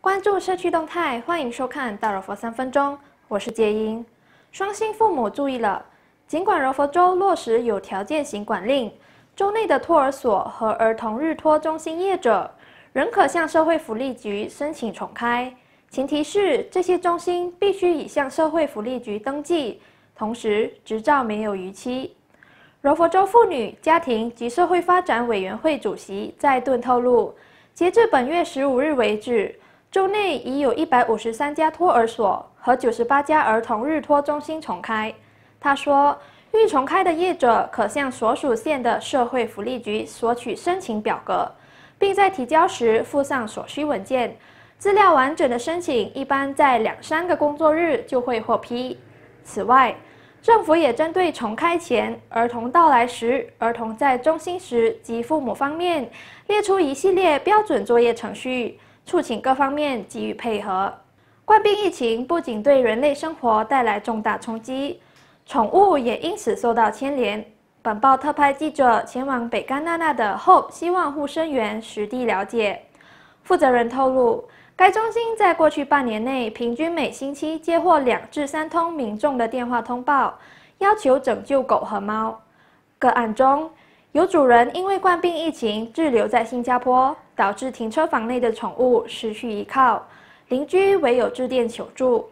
关注社区动态，欢迎收看《大柔佛三分钟》，我是杰英。双星父母注意了，尽管柔佛州落实有条件行管令，州内的托儿所和儿童日托中心业者仍可向社会福利局申请重开。前提是这些中心必须已向社会福利局登记，同时执照没有逾期。柔佛州妇女、家庭及社会发展委员会主席在顿透露，截至本月十五日为止。州内已有一百五十三家托儿所和九十八家儿童日托中心重开。他说，欲重开的业者可向所属县的社会福利局索取申请表格，并在提交时附上所需文件。资料完整的申请一般在两三个工作日就会获批。此外，政府也针对重开前、儿童到来时、儿童在中心时及父母方面，列出一系列标准作业程序。促请各方面给予配合。冠病疫情不仅对人类生活带来重大冲击，宠物也因此受到牵连。本报特派记者前往北干那那的 Hope 希望护生园实地了解，负责人透露，该中心在过去半年内平均每星期接获两至三通民众的电话通报，要求拯救狗和猫。个案中有主人因为冠病疫情滞留在新加坡。导致停车房内的宠物失去依靠，邻居唯有致电求助。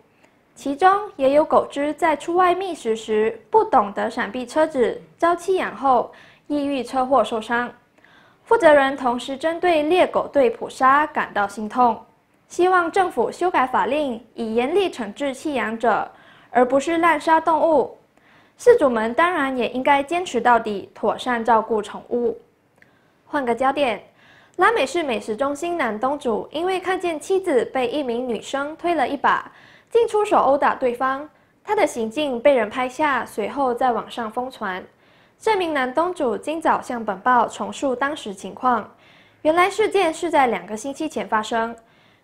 其中也有狗只在出外觅食时不懂得闪避车子，遭弃养后抑郁车祸受伤。负责人同时针对猎狗对捕杀感到心痛，希望政府修改法令，以严厉惩治弃养者，而不是滥杀动物。饲主们当然也应该坚持到底，妥善照顾宠物。换个焦点。拉美市美食中心男东主因为看见妻子被一名女生推了一把，竟出手殴打对方。他的行径被人拍下，随后在网上疯传。这名男东主今早向本报重述当时情况。原来事件是在两个星期前发生，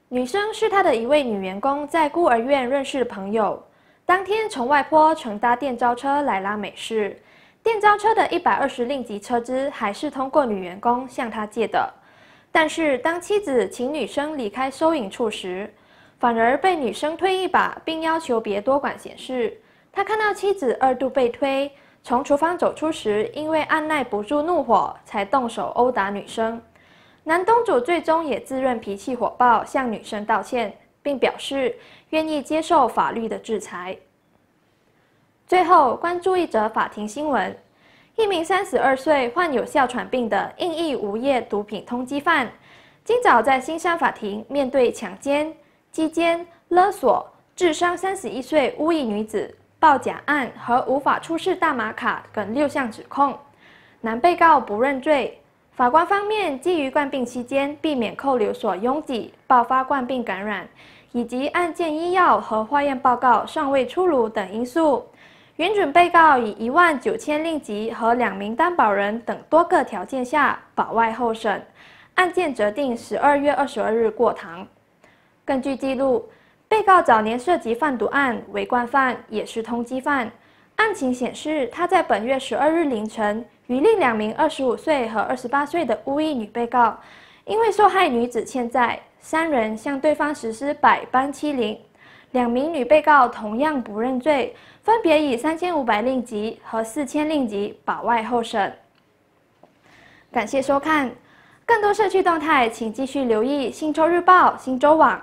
女生是他的一位女员工在孤儿院认识的朋友。当天从外坡乘搭电召车来拉美市，电召车的一百二十令吉车资还是通过女员工向他借的。但是，当妻子请女生离开收银处时，反而被女生推一把，并要求别多管闲事。他看到妻子二度被推，从厨房走出时，因为按耐不住怒火，才动手殴打女生。男东主最终也自认脾气火爆，向女生道歉，并表示愿意接受法律的制裁。最后，关注一则法庭新闻。一名三十二岁患有哮喘病的印裔无业毒品通缉犯，今早在新山法庭面对强奸、击奸、勒索、致伤三十一岁乌裔女子、报假案和无法出示大麻卡等六项指控。男被告不认罪。法官方面基于冠病期间避免扣留所拥挤、爆发冠病感染，以及案件医药和化验报告尚未出炉等因素。原准被告以一万九千令吉和两名担保人等多个条件下保外候审，案件择定十二月二十二日过堂。根据记录，被告早年涉及贩毒案，为惯犯，也是通缉犯。案情显示，他在本月十二日凌晨，与另两名二十五岁和二十八岁的巫医女被告，因为受害女子欠债，三人向对方实施百般欺凌。两名女被告同样不认罪，分别以三千五百令吉和四千令吉保外候审。感谢收看，更多社区动态，请继续留意《新洲日报》新洲网。